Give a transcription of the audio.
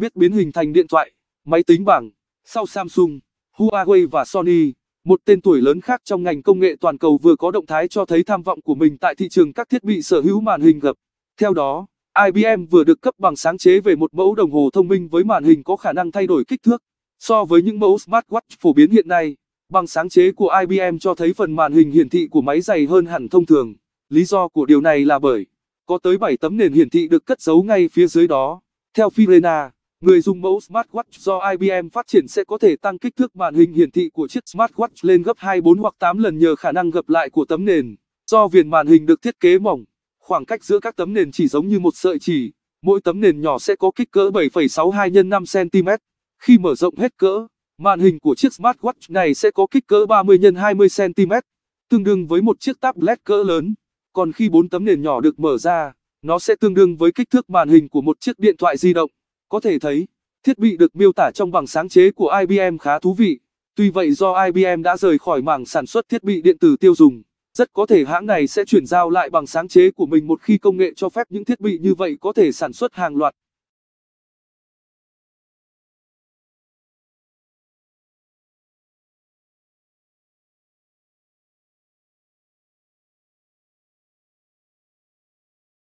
biết biến hình thành điện thoại, máy tính bảng, sau Samsung, Huawei và Sony. Một tên tuổi lớn khác trong ngành công nghệ toàn cầu vừa có động thái cho thấy tham vọng của mình tại thị trường các thiết bị sở hữu màn hình gập. Theo đó, IBM vừa được cấp bằng sáng chế về một mẫu đồng hồ thông minh với màn hình có khả năng thay đổi kích thước. So với những mẫu smartwatch phổ biến hiện nay, bằng sáng chế của IBM cho thấy phần màn hình hiển thị của máy dày hơn hẳn thông thường. Lý do của điều này là bởi có tới 7 tấm nền hiển thị được cất giấu ngay phía dưới đó. Theo Firena, Người dùng mẫu smartwatch do IBM phát triển sẽ có thể tăng kích thước màn hình hiển thị của chiếc smartwatch lên gấp 2-4 hoặc 8 lần nhờ khả năng gập lại của tấm nền. Do viền màn hình được thiết kế mỏng, khoảng cách giữa các tấm nền chỉ giống như một sợi chỉ, mỗi tấm nền nhỏ sẽ có kích cỡ 7,62 x 5 cm. Khi mở rộng hết cỡ, màn hình của chiếc smartwatch này sẽ có kích cỡ 30 x 20 cm, tương đương với một chiếc tablet cỡ lớn. Còn khi bốn tấm nền nhỏ được mở ra, nó sẽ tương đương với kích thước màn hình của một chiếc điện thoại di động. Có thể thấy, thiết bị được miêu tả trong bằng sáng chế của IBM khá thú vị. Tuy vậy do IBM đã rời khỏi mảng sản xuất thiết bị điện tử tiêu dùng, rất có thể hãng này sẽ chuyển giao lại bằng sáng chế của mình một khi công nghệ cho phép những thiết bị như vậy có thể sản xuất hàng loạt.